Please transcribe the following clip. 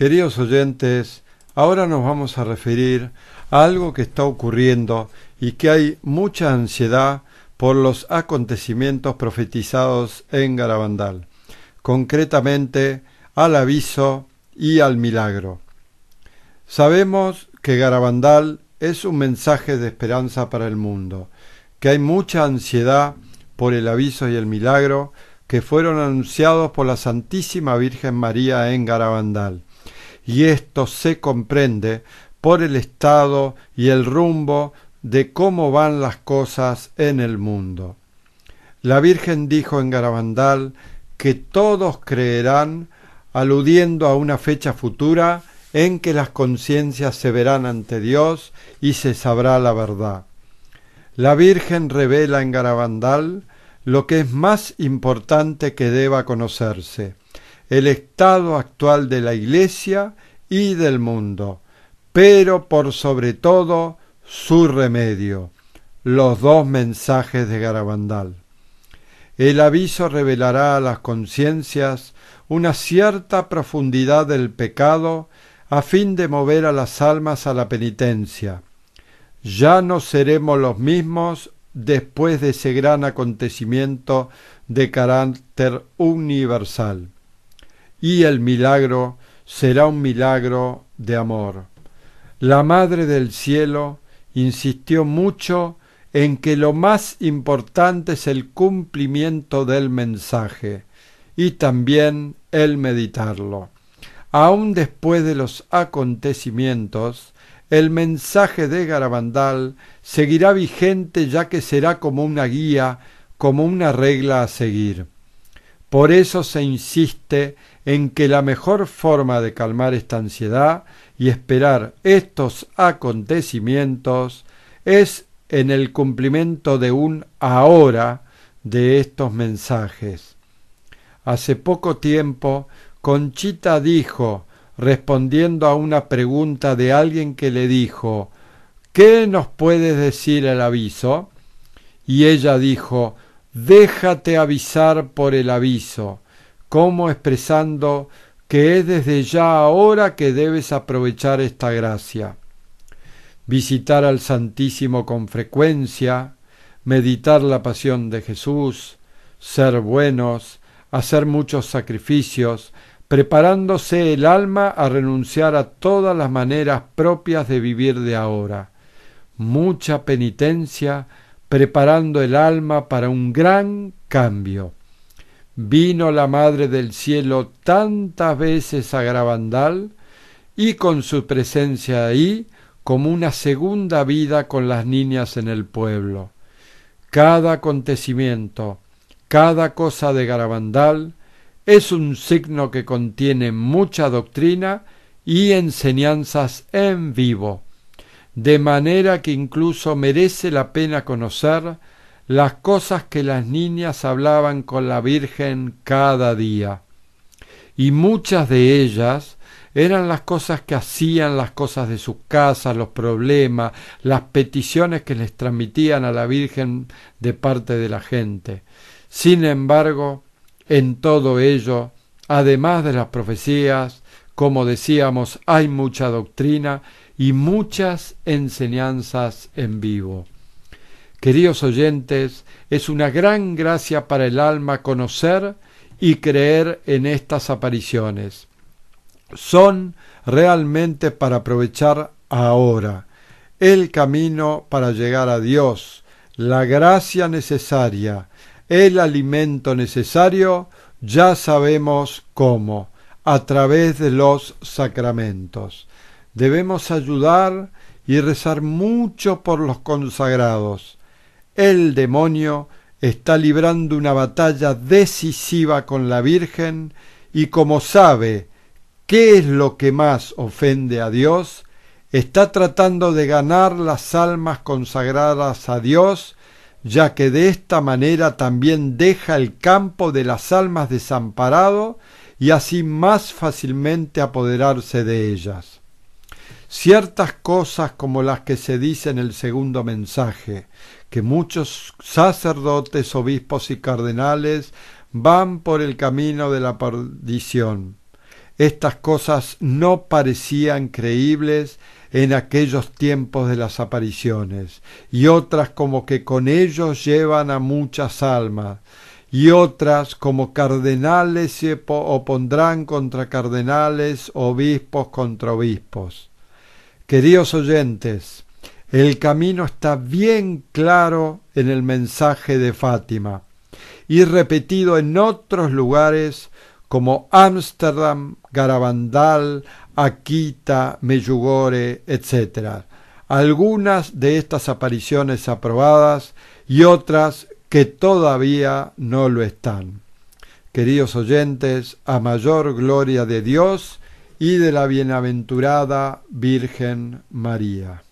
Queridos oyentes, ahora nos vamos a referir a algo que está ocurriendo y que hay mucha ansiedad por los acontecimientos profetizados en Garabandal, concretamente al aviso y al milagro. Sabemos que Garabandal es un mensaje de esperanza para el mundo, que hay mucha ansiedad por el aviso y el milagro que fueron anunciados por la Santísima Virgen María en Garabandal y esto se comprende por el estado y el rumbo de cómo van las cosas en el mundo. La Virgen dijo en Garabandal que todos creerán, aludiendo a una fecha futura en que las conciencias se verán ante Dios y se sabrá la verdad. La Virgen revela en Garabandal lo que es más importante que deba conocerse, el estado actual de la Iglesia y del mundo, pero por sobre todo su remedio, los dos mensajes de Garabandal. El aviso revelará a las conciencias una cierta profundidad del pecado a fin de mover a las almas a la penitencia. Ya no seremos los mismos después de ese gran acontecimiento de carácter universal y el milagro será un milagro de amor. La Madre del Cielo insistió mucho en que lo más importante es el cumplimiento del mensaje y también el meditarlo. Aun después de los acontecimientos, el mensaje de Garabandal seguirá vigente ya que será como una guía, como una regla a seguir. Por eso se insiste en que la mejor forma de calmar esta ansiedad y esperar estos acontecimientos es en el cumplimiento de un ahora de estos mensajes. Hace poco tiempo, Conchita dijo, respondiendo a una pregunta de alguien que le dijo, ¿Qué nos puedes decir el aviso? Y ella dijo, déjate avisar por el aviso, como expresando que es desde ya ahora que debes aprovechar esta gracia. Visitar al Santísimo con frecuencia, meditar la pasión de Jesús, ser buenos, hacer muchos sacrificios, preparándose el alma a renunciar a todas las maneras propias de vivir de ahora. Mucha penitencia, preparando el alma para un gran cambio. Vino la Madre del Cielo tantas veces a Garabandal y con su presencia ahí como una segunda vida con las niñas en el pueblo. Cada acontecimiento, cada cosa de Garabandal es un signo que contiene mucha doctrina y enseñanzas en vivo de manera que incluso merece la pena conocer las cosas que las niñas hablaban con la Virgen cada día. Y muchas de ellas eran las cosas que hacían, las cosas de sus casas, los problemas, las peticiones que les transmitían a la Virgen de parte de la gente. Sin embargo, en todo ello, además de las profecías, como decíamos, hay mucha doctrina y muchas enseñanzas en vivo. Queridos oyentes, es una gran gracia para el alma conocer y creer en estas apariciones. Son realmente para aprovechar ahora el camino para llegar a Dios, la gracia necesaria, el alimento necesario, ya sabemos cómo, a través de los sacramentos. Debemos ayudar y rezar mucho por los consagrados. El demonio está librando una batalla decisiva con la Virgen y como sabe qué es lo que más ofende a Dios, está tratando de ganar las almas consagradas a Dios, ya que de esta manera también deja el campo de las almas desamparado y así más fácilmente apoderarse de ellas ciertas cosas como las que se dice en el segundo mensaje, que muchos sacerdotes, obispos y cardenales van por el camino de la perdición. Estas cosas no parecían creíbles en aquellos tiempos de las apariciones, y otras como que con ellos llevan a muchas almas, y otras como cardenales se opondrán contra cardenales, obispos contra obispos. Queridos oyentes, el camino está bien claro en el mensaje de Fátima y repetido en otros lugares como Ámsterdam, Garabandal, Aquita, Meyugore, etc. Algunas de estas apariciones aprobadas y otras que todavía no lo están. Queridos oyentes, a mayor gloria de Dios, y de la bienaventurada Virgen María.